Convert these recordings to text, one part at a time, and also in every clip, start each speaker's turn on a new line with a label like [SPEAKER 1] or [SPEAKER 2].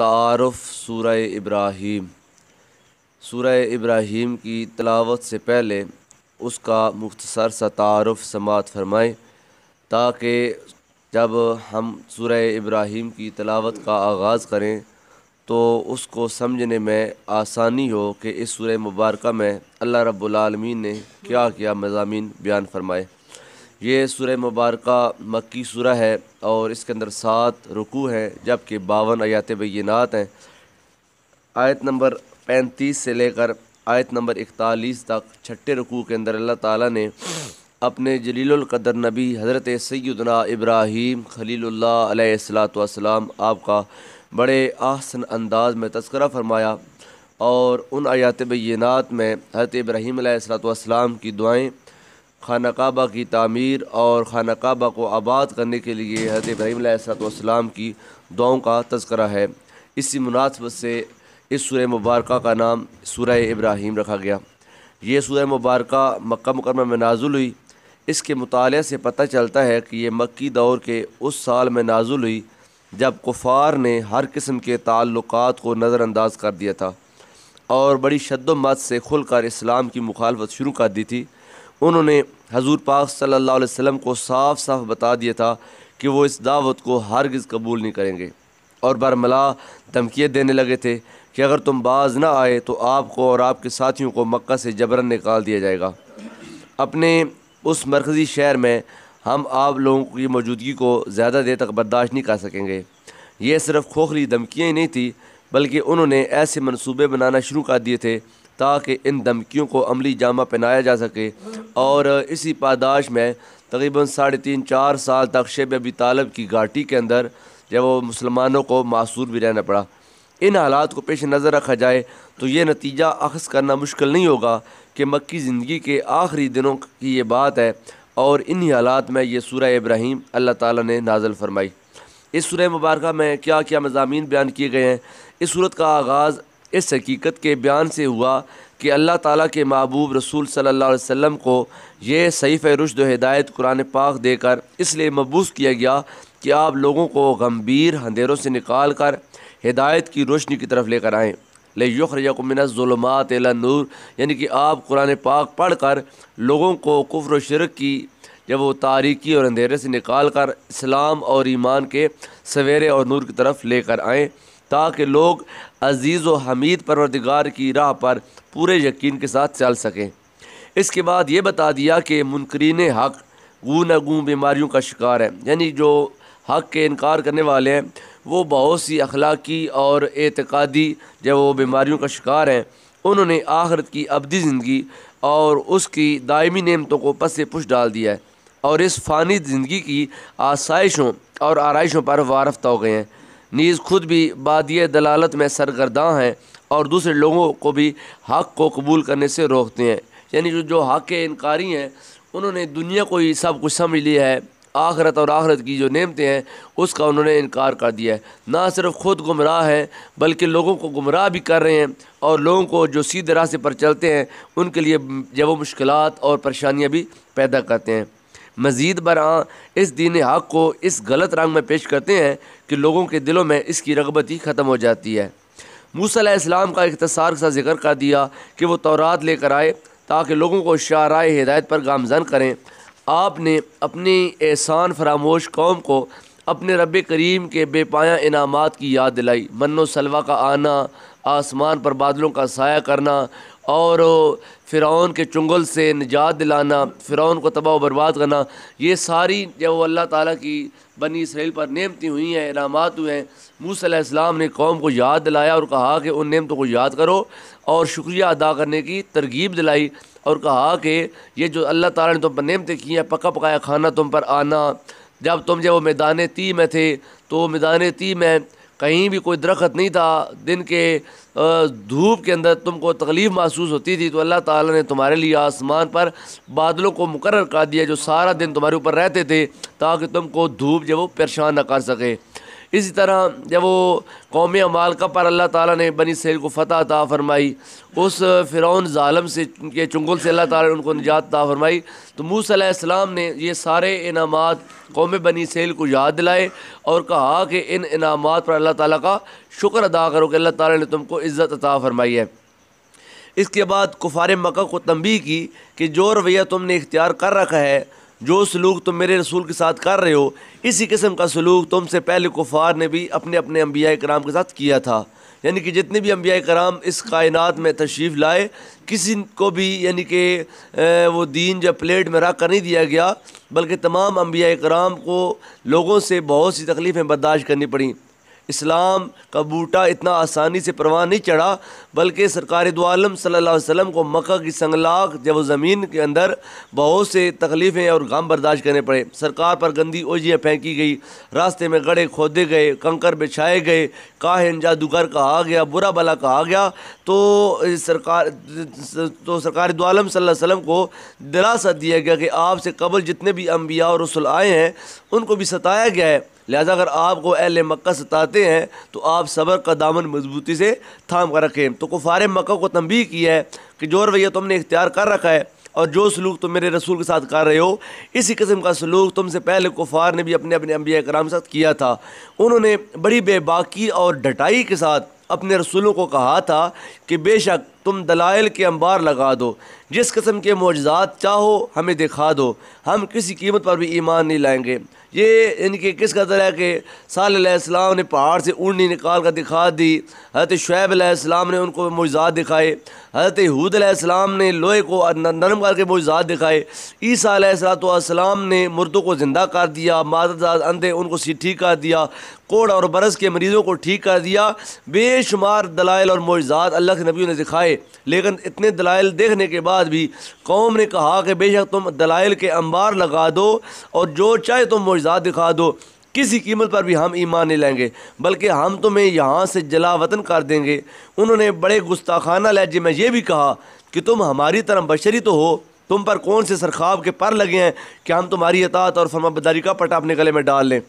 [SPEAKER 1] तारफ़ सूर इब्राहिम सूर इब्राहिम की तलावत से पहले उसका मुख्तसर सा तारफ़ समात फरमाएँ ताकि जब हम सूर इब्राहिम की तलावत का आगाज़ करें तो उसको समझने में आसानी हो कि इस सूर मुबारक में अल्लाह रब्बुल रबालमीन ने क्या क्या मजामी बयान फरमाए ये सुरह मुबारक मक्की सुरह है और इसके अंदर सात रुकू हैं जबकि बावन आयात बैनात हैं आयत नंबर पैंतीस से लेकर आयत नंबर इकतालीस तक छठे रुकू के अंदर अल्लाह ताला ने अपने जलीलकदर नबी हज़रत सैदना इब्राहीम खलील्लाम आपका बड़े आसन अंदाज में तस्करा फरमाया और उन आयात बैनात में हज़रत इब्राहीम सलाम की दुआएँ खाना काबा की तमीर और खाना काबा को आबाद करने के लिए हज़रत इब्राहीम की दुआओं का तस्करा है इसी मुनासबत से इस सूर्य मुबारक का नाम सूर्य इब्राहीम रखा गया ये सूर्य मुबारक मक्का मुकरमा में नाजुल हुई इसके मुताल से पता चलता है कि यह मक्की दौर के उस साल में नाजुल हुई जब कुफार ने हर किस्म के ताल्लुक़ को नज़रअंदाज कर दिया था और बड़ी शद्दोमत से खुलकर इस्लाम की मुखालफत शुरू कर दी थी उन्होंने हजूर पाक सल्ला वसम को साफ साफ बता दिया था कि वो इस दावत को हरगज़ कबूल नहीं करेंगे और बरमला धमकियाँ देने लगे थे कि अगर तुम बाज ना आए तो आपको और आपके साथियों को मक्का से जबरन निकाल दिया जाएगा अपने उस मरकज़ी शहर में हम आप लोगों की मौजूदगी को ज़्यादा देर तक बर्दाश्त नहीं कर सकेंगे ये सिर्फ खोखली धमकियाँ ही नहीं थी बल्कि उन्होंने ऐसे मनसूबे बनाना शुरू कर दिए थे ताकि इन धमकियों को अमली जामा पहनाया जा सके और इसी पादाश में तकरीबन साढ़े तीन चार साल तक शेब अबी तालब की घाटी के अंदर जब वो मुसलमानों को मासूर भी रहना पड़ा इन हालात को पेश नज़र रखा जाए तो ये नतीजा अखस करना मुश्किल नहीं होगा कि मक्की ज़िंदगी के आखिरी दिनों की ये बात है और इन्हीं हालात में ये सूर्य इब्राहिम अल्लाह ताला ने नाजल फरमाई इस सूर्य मुबारक में क्या क्या मजामी बयान किए गए हैं इस सूरत का आगाज़ इस हकीकत के बयान से हुआ कि अल्लाह ताला के महबूब रसूल सल्लल्लाहु अलैहि को यह सईफ़ रुशद हिदायत कुरान पाक देकर इसलिए मबूस किया गया कि आप लोगों को गंभीर अंधेरों से निकाल कर हिदायत की रोशनी की तरफ लेकर आएँ ले युखरकमिनज़ुलमत नूर यानी कि आप कुरान पाक पढ़ कर लोगों को कुफ्र शरक की जब वो तारीकी और अंधेरे से निकाल कर इस्लाम और ईमान के सवेरे और नूर की तरफ लेकर आएँ ताकि लोग अज़ीज़ व हमीद परवरदिगार की राह पर पूरे यकीन के साथ चल सकें इसके बाद ये बता दिया कि मुनकरीन हक़ गू गूँ बीमारियों का शिकार है यानी जो हक़ के इनकार करने वाले हैं वो बहुत सी अखलाकी और एतकादी जब वो बीमारियों का शिकार हैं उन्होंने आखरत की अबदी ज़िंदगी और उसकी दायमी नियमतों को पस से पुश डाल दिया है और इस फ़ानी ज़िंदगी की आसाइशों और आरइशों पर वारफ्त हो गए हैं नीज़ खुद भी बादी दलालत में सरगर्दा हैं और दूसरे लोगों को भी हक़ को कबूल करने से रोकते हैं यानी जो जो हक़ के इनकारी हैं उन्होंने दुनिया को ही सब कुछ समझ लिया है आखरत और आखरत की जो नेमतें हैं उसका उन्होंने इनकार कर दिया है ना सिर्फ ख़ुद गुमराह हैं बल्कि लोगों को गुमराह भी कर रहे हैं और लोगों को जो सीधे रास्ते पर चलते हैं उनके लिए जब मुश्किल और परेशानियाँ भी पैदा करते हैं मज़ीद बर इस दीन हक़ को इस गलत रंग में पेश करते हैं कि लोगों के दिलों में इसकी रगबत ही ख़त्म हो जाती है मूसा इस्लाम का इकतसार सा जिक्र कर दिया कि वह तोरात लेकर आए ताकि लोगों को शारा हिदायत पर गामजन करें आपने अपनी एहसान फरामोश कौम को अपने रब करीम के बेपाया इनामात की याद दिलाई मनो सलवा का आना आसमान पर बादलों का साया करना और फ़िरौन के चुंगल से निजात दिलाना फ़िरौन को तबाह बर्बाद करना ये सारी जब अल्लाह ताला की बनी इसराइल पर नेमती हुई हैं इनाम हुए हैं मूसम ने कौम को याद दिलाया और कहा कि उन नेमतों को याद करो और शुक्रिया अदा करने की तरगीब दिलाई और कहा कि ये जो अल्लाह ताला ने तुम पर नेमतें की हैं पका पकाया खाना तुम पर आना जब तुम जब वो मैदान ती में थे तो मैदान ती में कहीं भी कोई दरख्त नहीं था दिन के धूप के अंदर तुमको तकलीफ़ महसूस होती थी तो अल्लाह ताला ने तुम्हारे लिए आसमान पर बादलों को मुकर कर दिया जो सारा दिन तुम्हारे ऊपर रहते थे ताकि तुमको धूप जब वो परेशान न कर सके इसी तरह जब वो कौम मालका पर अल्लाह ताला ने बनी सैल को फ़तह ता फरमाई उस फ़िरौन ालम से के चुंगल से अल्लाह ताला ने उनको निजात ता फरमाई तो मूसम ने ये सारे इनाम कौम बनी सैल को याद दिलाए और कहा कि इन इनाम पर अल्लाह ताला का शुक्र अदा करो कि अल्लाह ताला ने तुमको इज़्ज़त अता फरमाई है इसके बाद कुफार मक्का को तंबी की कि जो रवैया तुमने इख्तियार कर रखा है जो सलूक तुम मेरे रसूल के साथ कर रहे हो इसी किस्म का सलूक तुमसे पहले कुफार ने भी अपने अपने अम्बिया कराम के साथ किया था यानी कि जितने भी अम्बिया कराम इस कायनात में तशरीफ़ लाए किसी को भी यानी कि वो दीन जो प्लेट में रख कर नहीं दिया गया बल्कि तमाम अम्बिया कराम को लोगों से बहुत सी तकलीफ़ें बर्दाश्त करनी पड़ी इस्लाम का बूटा इतना आसानी से परवाह नहीं चढ़ा बल्कि सरकार दोआलम सल्ला वसम को मक् की संगलाख जब वो ज़मीन के अंदर बहुत से तकलीफ़ें और गम बर्दाश्त करने पड़े सरकार पर गंदी ओजियाँ फेंकी गई रास्ते में गड़े खोदे गए कंकर बिछाए गए काहन जादूगर कहा गया बुरा भला कहा गया तो सरकार तो सरकार दोआलम वसम को दिलासा दिया गया कि आपसे कबल जितने भी अम्बिया और रसुल आए हैं उनको भी सताया गया है लिहाजा अगर आपको अहल मक्का सताते हैं तो आप सबर का दामन मजबूती से थाम कर रखें तो कुफार मक्का को तंबी किया है कि जो रवैया तुमने इख्तियार कर रखा है और जो सलूक तुम मेरे रसूल के साथ कर रहे हो इसी किस्म का सलूक तुमसे पहले कुफार ने भी अपने अपने अम्बिया कराम के साथ किया था उन्होंने बड़ी बेबाकी और डटाई के साथ अपने रसूलों को कहा था कि बेशक तुम दलाइल के अंबार लगा दो जिस कस्म के मोजात चाहो हमें दिखा दो हम किसी कीमत पर भी ईमान नहीं लाएंगे ये इनके किस कदर है कि साल्लाम ने पहाड़ से ऊँडी निकाल कर दिखा दी हज़रत आसमाम ने उनको मुजात दिखाए हज़रत आसमाम ने लोहे को नरम करके मुजात दिखाए ईसा तो ने मुर्दों को ज़िंदा कर दिया मादजात अंधे उनको ठीक कर दिया कोड़ और बरस के मरीज़ों को ठीक कर दिया बेशुमार दलाइल और मुजात अल्लाह के नबी ने दिखाए आए लेकिन इतने दलाइल देखने के बाद भी कौम ने कहा कि बेशक तुम दलाइल के अंबार लगा दो और जो चाहे तुम मुआजा दिखा दो किसी कीमत पर भी हम ईमान नहीं लेंगे बल्कि हम तुम्हें यहाँ से जला वतन कर देंगे उन्होंने बड़े गुस्ताखाना लहजे में ये भी कहा कि तुम हमारी तरह बशरी तो हो तुम पर कौन से सरखाब के पर लगे हैं कि हम तुम्हारी अतात और फर्माबदारी का पटा अपने गले में डाल लें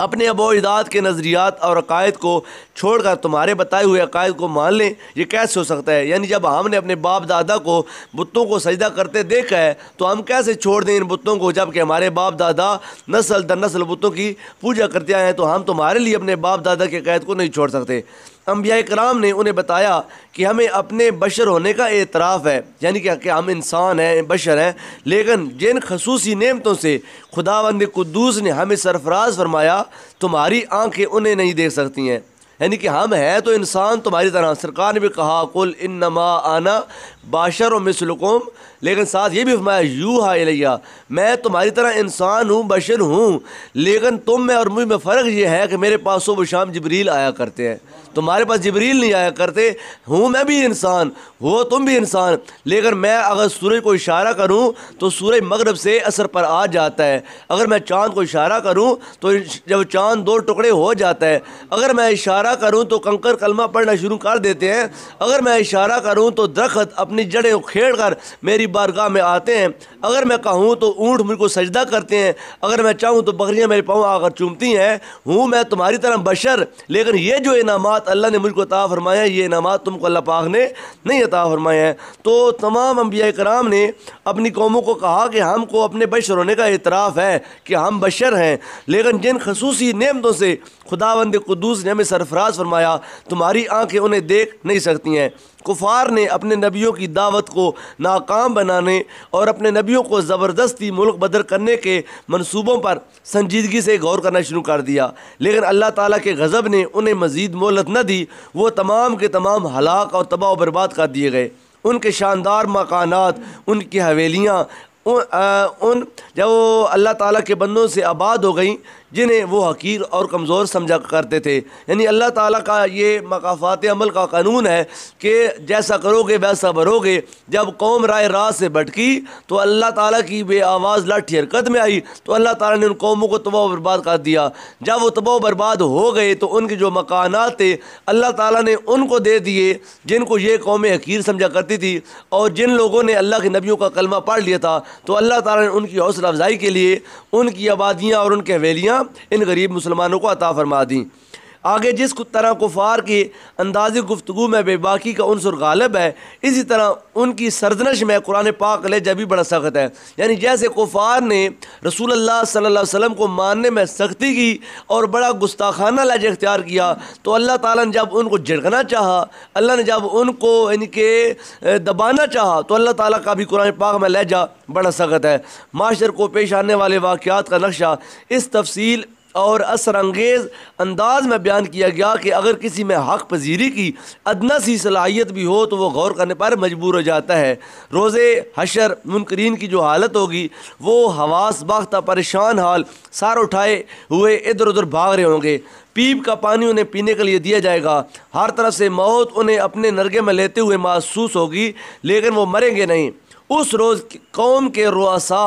[SPEAKER 1] अपने अबो अजदाद के नज़रियात और अकायद को छोड़ कर तुम्हारे बताए हुए अकायद को मान लें यह कैसे हो सकता है यानी जब हमने अपने बाप दादा को बुतों को सजदा करते देखा है तो हम कैसे छोड़ दें इन बुतों को जबकि हमारे बाप दादा नस्ल दर नस्ल बुतों की पूजा करते आए हैं तो हम तुम्हारे लिए अपने बाप दादा के अकायद को नहीं छोड़ सकते अम्बिया कराम ने उन्हें बताया कि हमें अपने बशर होने का एतराफ़ है यानी कि, कि हम इंसान हैं बशर हैं लेकिन जिन खसूसी नियमतों से खुदा बंद कुद्दूस ने हमें सरफराज फरमाया तुम्हारी आंखें उन्हें नहीं देख सकती हैं यानी कि हम हैं तो इंसान तुम्हारी तरह सरकार ने भी कहा कुल इन नमा आना बाशर व मिसल लेकिन साथ ये भी फरमाया यू हाइया मैं तुम्हारी तरह इंसान हूँ बशर हूँ लेकिन तुम में और मुझ में फ़र्क ये है कि मेरे पास सुबह शाम जबरील आया करते हैं तुम्हारे पास जबरील नहीं आया करते हूँ मैं भी इंसान हो तुम भी इंसान लेकिन मैं अगर सूरज को इशारा करूँ तो सूरज मगरब से असर पर आ जाता है अगर मैं चाँद को इशारा करूँ तो जब चाँद दो टुकड़े हो जाता है अगर मैं इशारा करूँ तो कंकर कलमा पढ़ना शुरू कर देते हैं अगर मैं इशारा करूँ तो दरख्त अपने अपनी जड़ें उखेड़ कर मेरी बारगाह में आते हैं अगर मैं कहूँ तो ऊँट मुझको सजदा करते हैं अगर मैं चाहूँ तो बकरियाँ मेरे पाँव आकर चूमती हैं हूँ मैं तुम्हारी तरह बशर लेकिन ये जो इनाम अल्लाह ने मुझको अता फरमाया ये इनाम तुमको अल्लाह पाक ने नहीं अता फरमाए हैं तो तमाम अम्बिया कराम ने अपनी कौमों को कहा कि हमको अपने बशर होने का एतराफ़ है कि हम बशर हैं लेकिन जिन खसूसी नियमतों से बंद कदूस ने हमें सरफराज फरमाया तुम्हारी आंखें उन्हें देख नहीं सकती हैं कुफार ने अपने नबियों की दावत को नाकाम बनाने और अपने नबियों को ज़बरदस्ती मुल्क बदर करने के मनसूबों पर संजीदगी से गौर करना शुरू कर दिया लेकिन अल्लाह ताला के गज़ब ने उन्हें मज़ीद मोहलत न दी वो तमाम के तमाम हलाक और तबाह बर्बाद कर दिए गए उनके शानदार मकानात उनकी हवेलियाँ उन, उन जब वो अल्लाह ताला के बंदों से आबाद हो गई जिन्हें वो हकीर और कमज़ोर समझा करते थे यानी अल्लाह ताला का ये मकाफात अमल का कानून है कि जैसा करोगे वैसा भरोगे जब कौम राय राह से भटकी तो अल्लाह ताला की बे आवाज़ लाठी हरकत में आई तो अल्लाह ताला ने उन कौमों को तबाह बर्बाद कर दिया जब वो तबाह बर्बाद हो गए तो उनके जो मकाना थे अल्लाह ताला ने उनको दे दिए जिनको ये कौम हकीर समझा करती थी और जिन लोगों ने अल्लाह के नबियों का कलमा पढ़ लिया था तो अल्लाह ताला ने उनकी हौसला अफजाई के लिए उनकी आबादियाँ और उनकी हवेलियाँ इन गरीब मुसलमानों को अता फरमा दी आगे जिस तरह कुफार की अंदाज गुफ्तु में बेबाकी का अनसर गालिब है इसी तरह उनकी सरजनश में कुरान पाक भी बड़ा सख्त है यानी जैसे कुफार ने रसूल अल्लाह सल्ला को मानने में सख्ती की और बड़ा गुस्ताखाना लज इख्तियार किया तो अल्लाह ताला ने जब उनको झिड़कना चाहा अल्लाह ने जब उनको इनके दबाना चाहा तो अल्लाह ताला का भी कुरान पाक में लहजा बड़ा सख्त है माशर को पेश आने वाले वाक़ात का नक्शा इस तफसील और अंगेज़ अंदाज में बयान किया गया कि अगर किसी में हक पजीरी की अदना सी सलाहियत भी हो तो वह गौर करने पर मजबूर हो जाता है रोज़े हशर मुनकरीन की जो हालत होगी वो हवास बाख्ता परेशान हाल सार उठाए हुए इधर उधर भाग रहे होंगे पीप का पानी उन्हें पीने के लिए दिया जाएगा हर तरफ से मौत उन्हें अपने नरगे में लेते हुए महसूस होगी लेकिन वो मरेंगे नहीं उस रोज़ कौम के रुआसा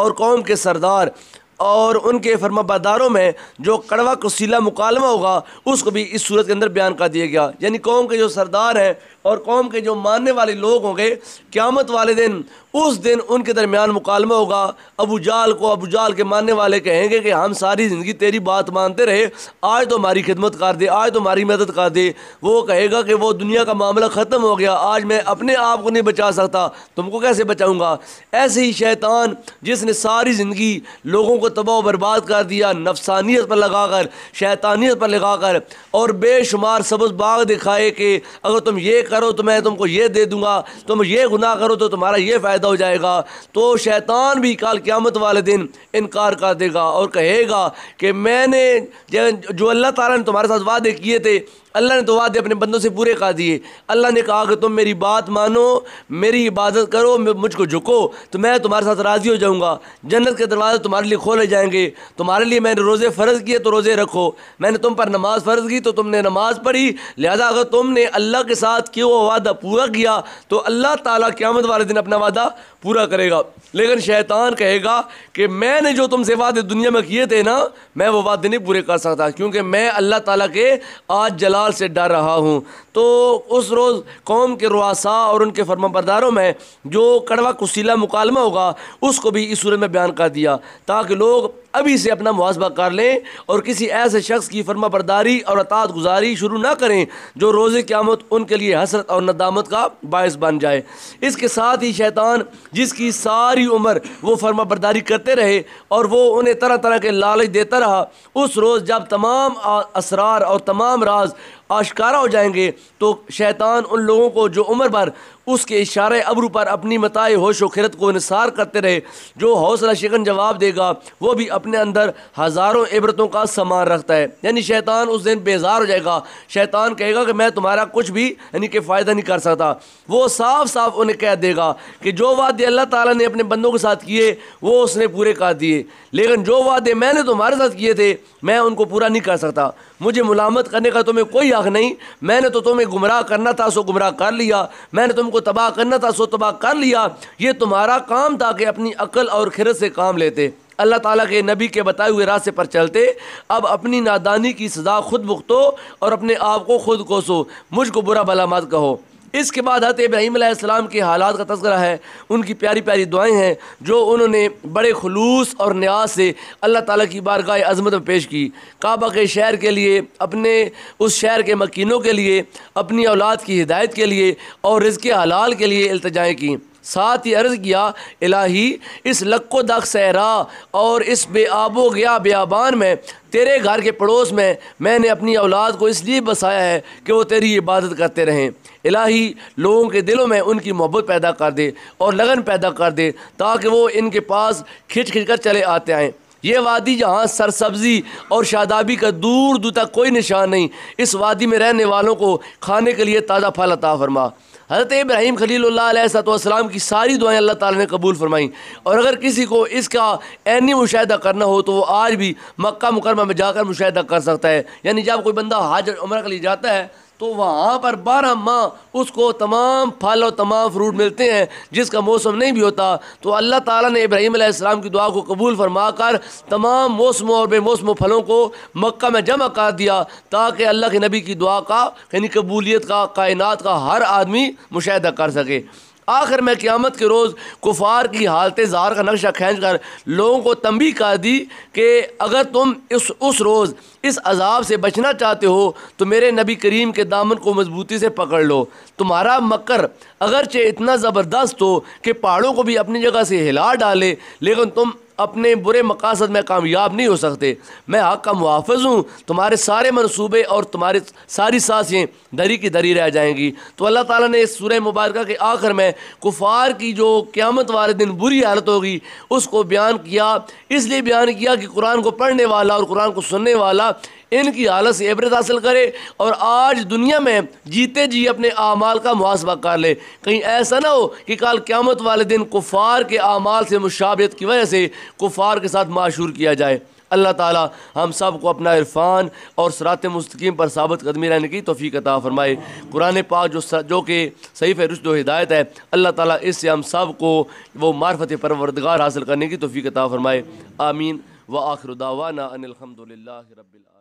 [SPEAKER 1] और कौम के सरदार और उनके फर्माबरदारों में जो कड़वा कसीला मुकालमा होगा उसको भी इस सूरत के अंदर बयान कर दिया गया यानी कौम के जो सरदार हैं और कौम के जो मानने वाले लोग होंगे क़्यामत वाले दिन उस दिन उनके दरमियान मुकालमा होगा अबू जाल को अबू जाल के मानने वाले कहेंगे कि हम सारी ज़िंदगी तेरी बात मानते रहे आज तो हमारी खिदमत कर दे आज तो हमारी मदद कर दे वो कहेगा कि वो दुनिया का मामला ख़त्म हो गया आज मैं अपने आप को नहीं बचा सकता तुमको कैसे बचाऊँगा ऐसे ही शैतान जिसने सारी ज़िंदगी लोगों को तबाह बर्बाद कर दिया नफसानियत पर लगा कर शैतानियत पर लगा कर और बेशुमार सबज बाग दिखाए कि अगर तुम ये करो तो मैं तुमको ये दे दूँगा तुम ये गुनाह करो तो तुम्हारा ये फ़ायदा पैदा हो जाएगा तो शैतान भी कल क़्यामत वाले दिन इनकार कर देगा और कहेगा कि मैंने जो अल्लाह ताला ने तुम्हारे साथ वादे किए थे अल्लाह ने तो वादे अपने बंदों से पूरे कर दिए अल्लाह ने कहा कि तुम मेरी बात मानो मेरी इबादत करो मुझको झुको तो मैं तुम्हारे साथ राज़ी हो जाऊँगा जन्नत के दरवाजे तुम्हारे लिए खोले जाएंगे तुम्हारे लिए मैंने रोज़े फ़र्ज़ किए तो रोज़े रखो मैंने तुम पर नमाज़ फ़र्ज़ की तो तुमने नमाज़ पढ़ी लिहाजा अगर तुमने अल्लाह के साथ क्यों वादा पूरा किया तो अल्लाह ताला क़्यामत वाले दिन अपना वादा पूरा करेगा लेकिन शैतान कहेगा कि मैंने जो तुमसे वादे दुनिया में किए थे ना मैं वो वादे नहीं पूरे कर सकता क्योंकि मैं अल्लाह ताला के आज जलाल से डर रहा हूँ तो उस रोज़ कौम के रुआसा और उनके फर्माबरदारों में जो कड़वा कुशीला मुकालमा होगा उसको भी इस सूरत में बयान कर दिया ताकि लोग अभी से अपना मुहासबा कर लें और किसी ऐसे शख्स की फर्मा बरदारी और अतात गुजारी शुरू ना करें जो रोज़ क़्यामत उनके लिए हसरत और नदामत का बायस बन जाए इसके साथ ही शैतान जिसकी सारी उम्र वो फर्मा बरदारी करते रहे और वो उन्हें तरह तरह के लालच देता रहा उस रोज़ जब तमाम असरार और तमाम राज आशकारा हो जाएंगे तो शैतान उन लोगों को जो उम्र भर उसके इशारे अब्रू पर अपनी मताए होश वरत को इसार करते रहे जो हौसला शिकन जवाब देगा वो भी अपने अंदर हज़ारों इबरतों का सामान रखता है यानी शैतान उस दिन बेजार हो जाएगा शैतान कहेगा कि मैं तुम्हारा कुछ भी यानी कि फ़ायदा नहीं कर सकता वो साफ साफ उन्हें कह देगा कि जो वादे अल्लाह ताला ने अपने बंदों के साथ किए वो उसने पूरे कर दिए लेकिन जो वादे मैंने तुम्हारे साथ किए थे मैं उनको पूरा नहीं कर सकता मुझे मुलामत करने का तुम्हें कोई हक नहीं मैंने तो तुम्हें गुमराह करना था सो गुमराह कर लिया मैंने तुमको को तबाह करना था सो तबाह कर लिया ये तुम्हारा काम था कि अपनी अकल और खिर से काम लेते अल्लाह ताला के नबी के बताए हुए रास्ते पर चलते अब अपनी नादानी की सज़ा खुद भुगतो और अपने आप को खुद कोसो मुझको बुरा भला मत कहो इसके बाद हत इब्राहीम के हालात का तस्करा है उनकी प्यारी प्यारी दुआएं हैं जो उन्होंने बड़े खलूस और न्याज से अल्लाह ताला की बारगाह अजमत में पेश की काबा के शहर के लिए अपने उस शहर के मकीनों के लिए अपनी औलाद की हिदायत के लिए और रिज़ हलाल के लिए अल्तजाएँ की साथ ही अर्ज़ किया इलाही इस लक्को दख सहरा और इस बेआबो गया बेआबान में तेरे घर के पड़ोस में मैंने अपनी औलाद को इसलिए बसाया है कि वो तेरी इबादत करते रहें इलाही लोगों के दिलों में उनकी मोहब्बत पैदा कर दे और लगन पैदा कर दे ताकि वो इनके पास खिंच खिंच कर चले आते आएँ ये वादी जहाँ सरसब्जी और शादाबी का दूर दूर तक कोई निशान नहीं इस वादी में रहने वालों को खाने के लिए ताज़ा फल अता फरमा हज़रत इब्राहिम खलील्लाम की सारी दुआएं अल्लाह ताला ने कबूल फरमाई और अगर किसी को इसका ऐनी मुशाह करना हो तो वो आज भी मक्का मुकरमा में जाकर मुशाह कर सकता है यानी जब कोई बंदा हाज उम्र के लिए जाता है तो वहाँ पर बारह माह उसको तमाम फल और तमाम फ्रूट मिलते हैं जिसका मौसम नहीं भी होता तो अल्लाह ताला ने इब्राहिम अलैहिस्सलाम की दुआ को कबूल फरमा कर तमाम मौसमों और बेमौसम फलों को मक्का में जमा कर दिया ताकि अल्लाह के नबी की दुआ का यानी कबूलियत का कायनात का हर आदमी मुशाह कर सके आखिर में क़्यामत के रोज़ कुफार की हालत ज़हार का नक्शा खींच कर लोगों को तंबी कर दी कि अगर तुम इस उस रोज़ इस अजाब से बचना चाहते हो तो मेरे नबी करीम के दामन को मजबूती से पकड़ लो तुम्हारा मकर अगरचे इतना ज़बरदस्त हो कि पहाड़ों को भी अपनी जगह से हिला डाले लेकिन तुम अपने बुरे मकासद में कामयाब नहीं हो सकते मैं हक का मुहाफ़ हूँ तुम्हारे सारे मनसूबे और तुम्हारी सारी सांसें दरी की दरी रह जाएंगी तो अल्लाह ताला ने इस सूर्य मुबारक के आखिर में कुफार की जो क़्यामत वाले दिन बुरी हालत होगी उसको बयान किया इसलिए बयान किया कि कुरान को पढ़ने वाला और कुरान को सुनने वाला इनकी हालत से इबरत हासिल करे और आज दुनिया में जीते जी अपने आमाल का मुआसबा कर ले कहीं ऐसा ना हो कि कल क्यामत वाले दिन कुफ़ार के आमाल से मुशाबियत की वजह से कुफ़ार के साथ माशूर किया जाए अल्लाह ताला हम सब को अपना इरफ़ान और सरात मस्तकीम पर साबित कदमी रहने की तोफ़ी अता फ़रमाए कुरान पाक जो जो कि सईफ़ व हिदायत है अल्लाह ताला इससे हम सब को वो मार्फत परवरदगार हासिल करने की तोफ़ी अता फ़रमाए आमीन व आखिर दावाना अनिलहमदिल्ला रबिल